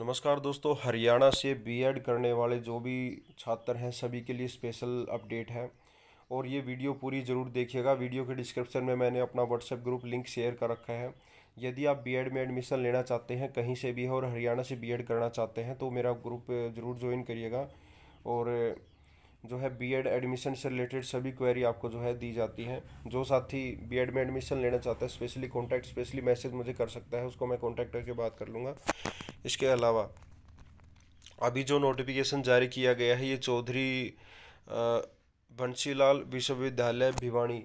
नमस्कार दोस्तों हरियाणा से बीएड करने वाले जो भी छात्र हैं सभी के लिए स्पेशल अपडेट है और ये वीडियो पूरी ज़रूर देखिएगा वीडियो के डिस्क्रिप्शन में मैंने अपना व्हाट्सएप ग्रुप लिंक शेयर कर रखा है यदि आप बीएड में एडमिशन लेना चाहते हैं कहीं से भी और हरियाणा से बीएड करना चाहते हैं तो मेरा ग्रुप ज़रूर ज्वाइन करिएगा और जो है बीएड एडमिशन से रिलेटेड सभी क्वेरी आपको जो है दी जाती है जो साथी बीएड में एडमिशन लेना चाहता है स्पेशली कॉन्टैक्ट स्पेशली मैसेज मुझे कर सकता है उसको मैं कॉन्टैक्ट करके बात कर लूँगा इसके अलावा अभी जो नोटिफिकेशन जारी किया गया है ये चौधरी बंशीलाल विश्वविद्यालय भिवानी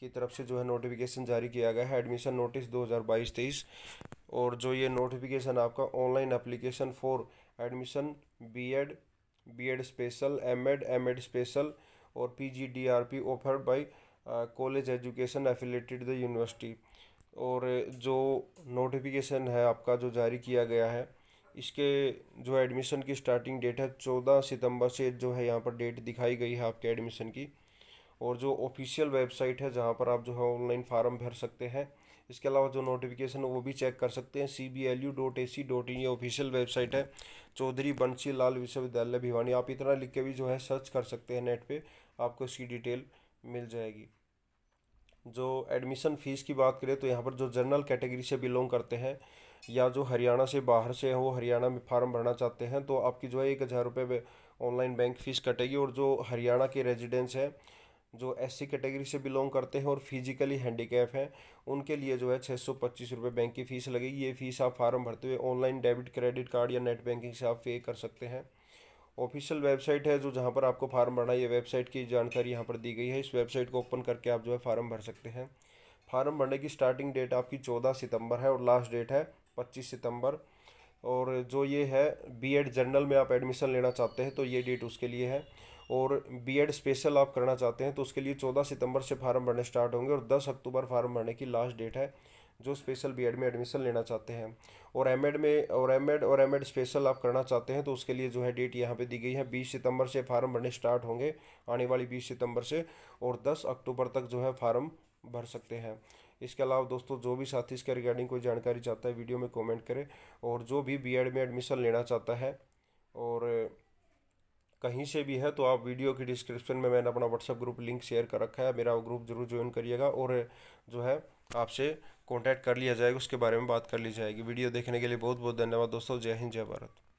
की तरफ से जो है नोटिफिकेशन जारी किया गया है एडमिशन नोटिस 2022-23 और जो ये नोटिफिकेशन आपका online application for admission BEd BEd special MEd MEd special और PGDRP offer by college education affiliated the university और जो नोटिफिकेशन है आपका जो जारी किया गया है इसके जो एडमिशन की स्टार्टिंग डेट है चौदह सितंबर से जो है यहाँ पर डेट दिखाई गई है आपके एडमिशन की और जो ऑफिशियल वेबसाइट है जहाँ पर आप जो है ऑनलाइन फार्म भर सकते हैं इसके अलावा जो नोटिफिकेशन वो भी चेक कर सकते हैं C B L U dot A C dot in ये ऑफिशियल वेबसाइट है चौधरी बंसी लाल विश्वविद्यालय भिवानी आप इतना लिख के भी जो है सर्च कर सकते हैं नेट पे आपको इसकी डिटेल मिल जाएगी जो एडमिशन फ़ीस की बात करें तो यहाँ पर जो जनरल कैटेगरी से बिलोंग करते हैं या जो हरियाणा से बाहर से हैं वो हरियाणा में फार्म भरना चाहते हैं तो आपकी जो है एक हज़ार रुपये ऑनलाइन बैंक फ़ीस कटेगी और जो हरियाणा के रेजिडेंस हैं जो एस सी कैटेगरी से बिलोंग करते हैं और फिजिकली हैंडीकैप हैं उनके लिए जो है छः सौ पच्चीस रुपये बैंक की फ़ीस लगेगी ये फ़ीस आप फार्म भरते हुए ऑनलाइन डेबिट क्रेडिट कार्ड या नेट बैंकिंग से आप पे कर सकते हैं ऑफिशियल वेबसाइट है जो जहाँ पर आपको फार्म भरना है ये वेबसाइट की जानकारी यहाँ पर दी गई है इस वेबसाइट को ओपन करके आप जो है फार्म भर सकते हैं फार्म भरने की स्टार्टिंग डेट आपकी चौदह सितंबर है और लास्ट डेट है पच्चीस सितंबर और जो ये है बीएड जनरल में आप एडमिशन लेना चाहते हैं तो ये डेट उसके लिए है और बीएड स्पेशल आप करना चाहते हैं तो उसके लिए चौदह सितंबर से फार्म भरने स्टार्ट होंगे और दस अक्टूबर फार्म भरने की लास्ट डेट है जो स्पेशल बीएड में एडमिशन लेना चाहते हैं और एमएड में और एमएड और एमएड स्पेशल आप करना चाहते हैं तो उसके लिए जो है डेट यहाँ पे दी गई है 20 सितंबर से फार्म भरने स्टार्ट होंगे आने वाली 20 सितंबर से और 10 अक्टूबर तक जो है फार्म भर सकते हैं इसके अलावा दोस्तों जो भी साथी इसके रिगार्डिंग कोई जानकारी चाहता है वीडियो में कॉमेंट करें और जो भी बी में एडमिशन लेना चाहता है और कहीं से भी है तो आप वीडियो की डिस्क्रिप्शन में मैंने अपना व्हाट्सअप ग्रुप लिंक शेयर कर रखा है मेरा वो ग्रुप जरूर ज्वाइन करिएगा और जो है आपसे कॉन्टैक्ट कर लिया जाएगा उसके बारे में बात कर ली जाएगी वीडियो देखने के लिए बहुत बहुत धन्यवाद दोस्तों जय हिंद जय भारत